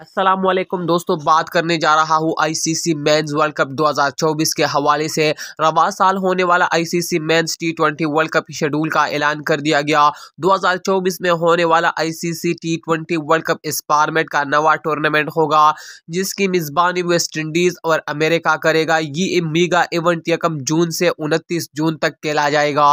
असलम दोस्तों बात करने जा रहा हूँ आईसीसी मेंस वर्ल्ड कप 2024 के हवाले से रवा साल होने वाला ICC men's T twenty World Cup schedule का ऐलान कर दिया गया 2024 में होने वाला ICC T twenty World Cup इस का नवा टूर्नामेंट होगा जिसकी मेज़बानी वेस्ट इंडीज़ और अमेरिका करेगा ये मीगा इवेंट यकम जून से उनतीस जून तक खेला जाएगा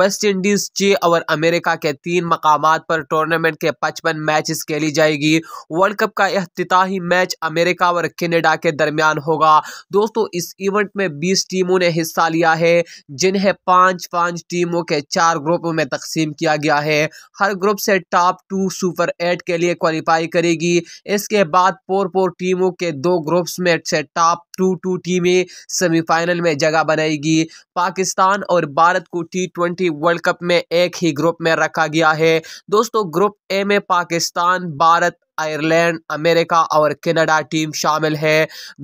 वेस्ट इंडीज़ चे और अमेरिका के तीन मकाम पर टूर्नामेंट के पचपन मैच खेली जाएगी वर्ल्ड कप का अफ्ताही मैच अमेरिका और कनाडा के दरमियान होगा दोस्तों इस इवेंट में 20 टीमों ने हिस्सा लिया है जिन्हें पांच पांच टीमों के चार ग्रुपों में तकसीम किया गया है हर ग्रुप से टॉप टू सुपर एट के लिए क्वालिफाई करेगी इसके बाद पोर पोर टीमों के दो ग्रुप्स में से टॉप टू टू टीमें सेमीफाइनल में जगह बनाएगी पाकिस्तान और भारत को टी ट्वेंटी वर्ल्ड कप में एक ही ग्रुप में रखा गया है दोस्तों ग्रुप ए में पाकिस्तान भारत आयरलैंड अमेरिका और कनाडा टीम शामिल है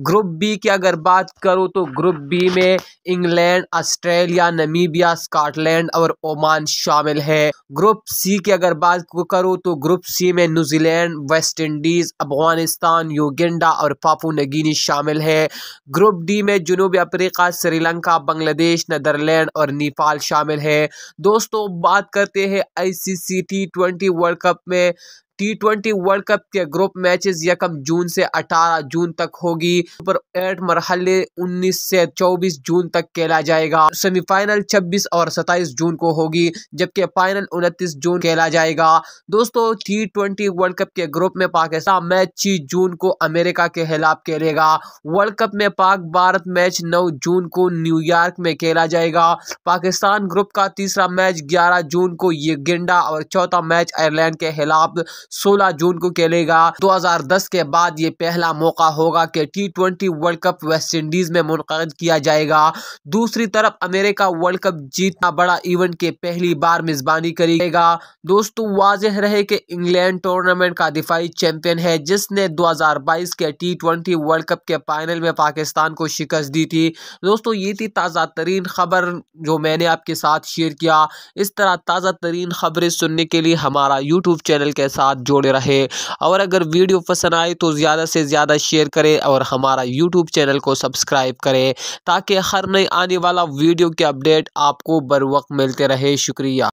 ग्रुप बी की अगर बात करूँ तो ग्रुप बी में इंग्लैंड ऑस्ट्रेलिया नमीबिया स्कॉटलैंड और ओमान शामिल है ग्रुप सी की अगर बात करूँ तो ग्रुप सी में New Zealand West Indies Afghanistan Uganda और पापू नगीनी शामिल है ग्रुप डी में जनूबी अफ्रीका श्रीलंका बांग्लादेश नदरलैंड और नेपाल शामिल है दोस्तों बात करते हैं ICC T twenty World Cup में टी ट्वेंटी वर्ल्ड कप के ग्रुप मैचेस यकम जून से 18 जून तक होगी पर एट मरहले 19 से 24 जून तक खेला जाएगा सेमीफाइनल 26 और 27 जून को होगी जबकि फाइनल 29 जून खेला जाएगा दोस्तों टी ट्वेंटी वर्ल्ड कप के ग्रुप में पाकिस्तान मैच छह जून को अमेरिका के खिलाफ खेलेगा वर्ल्ड कप में पाक भारत मैच नौ जून को न्यूयॉर्क में खेला जाएगा पाकिस्तान ग्रुप का तीसरा मैच ग्यारह जून को ये गेंडा और चौथा मैच आयरलैंड के खिलाफ 16 जून को खेलेगा 2010 के बाद ये पहला मौका होगा कि T twenty World Cup West Indies में मुनद किया जाएगा दूसरी तरफ अमेरिका वर्ल्ड कप जीतना बड़ा इवेंट के पहली बार मेजबानी करेगा दोस्तों वाजह रहे कि इंग्लैंड टूर्नामेंट का दिफाई चैंपियन है जिसने 2022 के टी ट्वेंटी वर्ल्ड कप के फाइनल में पाकिस्तान को शिकस्त दी थी दोस्तों ये थी ताज़ा तरीन खबर जो मैंने आपके साथ शेयर किया इस तरह ताज़ा तरीन खबरें सुनने के लिए हमारा यूट्यूब चैनल के साथ साथ जुड़े रहे और अगर वीडियो पसंद आए तो ज़्यादा से ज़्यादा शेयर करें और हमारा यूट्यूब चैनल को सब्सक्राइब करें ताकि हर नए आने वाला वीडियो के अपडेट आपको बर वक्त मिलते रहे शुक्रिया